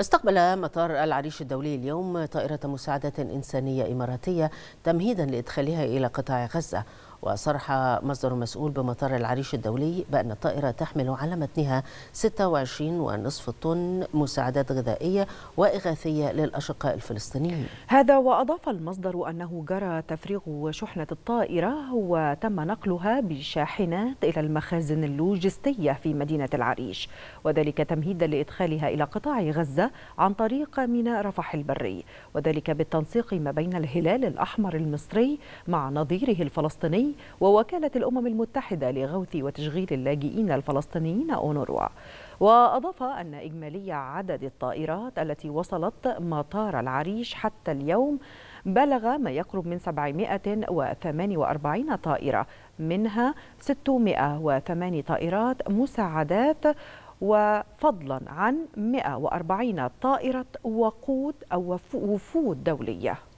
استقبل مطار العريش الدولي اليوم طائرة مساعدة إنسانية إماراتية تمهيدا لإدخالها إلى قطاع غزة وصرح مصدر مسؤول بمطار العريش الدولي بأن الطائرة تحمل على متنها 26.5 طن مساعدات غذائية وإغاثية للأشقاء الفلسطينيين هذا وأضاف المصدر أنه جرى تفريغ شحنة الطائرة وتم نقلها بشاحنات إلى المخازن اللوجستية في مدينة العريش وذلك تمهيدا لإدخالها إلى قطاع غزة عن طريق ميناء رفح البري وذلك بالتنسيق ما بين الهلال الأحمر المصري مع نظيره الفلسطيني ووكالة الأمم المتحدة لغوث وتشغيل اللاجئين الفلسطينيين أونروا وأضاف أن إجمالي عدد الطائرات التي وصلت مطار العريش حتى اليوم بلغ ما يقرب من 748 طائرة منها 608 طائرات مساعدات وفضلا عن 140 طائرة وقود أو وفود دولية